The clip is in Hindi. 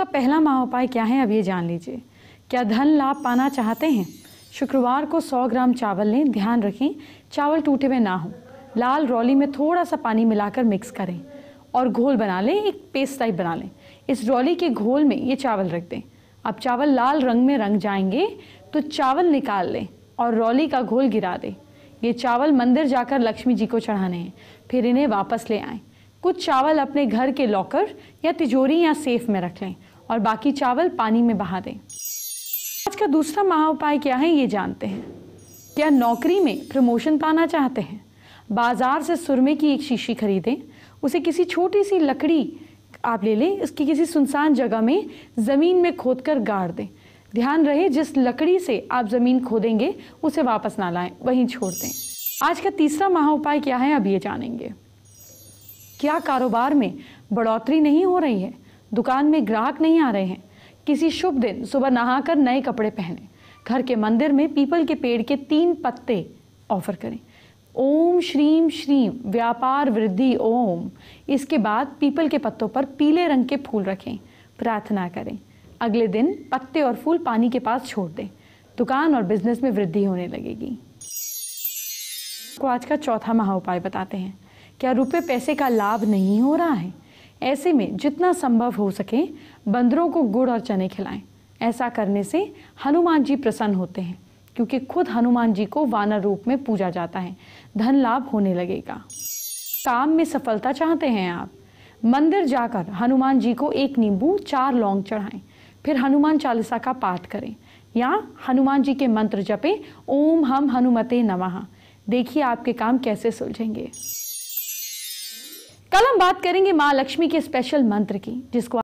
इसका पहला उपाय क्या है अब ये जान लीजिए क्या धन लाभ पाना चाहते हैं शुक्रवार को 100 ग्राम चावल लें ध्यान रखें चावल टूटे हुए ना हो लाल रौली में थोड़ा सा पानी मिलाकर मिक्स करें और घोल बना लें एक पेस्ट टाइप बना लें इस रौली के घोल में ये चावल रख दें अब चावल लाल रंग में रंग जाएंगे तो चावल निकाल लें और रौली का घोल गिरा दें ये चावल मंदिर जाकर लक्ष्मी जी को चढ़ाने हैं फिर इन्हें वापस ले आएँ कुछ चावल अपने घर के लॉकर या तिजोरी या सेफ में रख लें और बाकी चावल पानी में बहा दें आज का दूसरा महा उपाय क्या है ये जानते हैं क्या नौकरी में प्रमोशन पाना चाहते हैं बाज़ार से सुरमे की एक शीशी खरीदें उसे किसी छोटी सी लकड़ी आप ले लें इसकी किसी सुनसान जगह में ज़मीन में खोद कर गाड़ दें ध्यान रहे जिस लकड़ी से आप ज़मीन खोदेंगे उसे वापस ना लाएं वहीं छोड़ दें आज का तीसरा महा उपाय क्या है अब ये जानेंगे क्या कारोबार में बढ़ोतरी नहीं हो रही है दुकान में ग्राहक नहीं आ रहे हैं किसी शुभ दिन सुबह नहाकर नए कपड़े पहने घर के मंदिर में पीपल के पेड़ के तीन पत्ते ऑफर करें ओम श्रीम श्रीम व्यापार वृद्धि ओम इसके बाद पीपल के पत्तों पर पीले रंग के फूल रखें प्रार्थना करें अगले दिन पत्ते और फूल पानी के पास छोड़ दें दुकान और बिजनेस में वृद्धि होने लगेगी को तो आज का चौथा महा उपाय बताते हैं क्या रुपये पैसे का लाभ नहीं हो रहा है ऐसे में जितना संभव हो सके बंदरों को गुड़ और चने खिलाएं ऐसा करने से हनुमान जी प्रसन्न होते हैं क्योंकि खुद हनुमान जी को वानर रूप में पूजा जाता है धन लाभ होने लगेगा काम में सफलता चाहते हैं आप मंदिर जाकर हनुमान जी को एक नींबू चार लौंग चढ़ाएं फिर हनुमान चालीसा का पाठ करें या हनुमान जी के मंत्र जपें ओम हम हनुमते नमः देखिए आपके काम कैसे सुलझेंगे कल हम बात करेंगे माँ लक्ष्मी के स्पेशल मंत्र की जिसको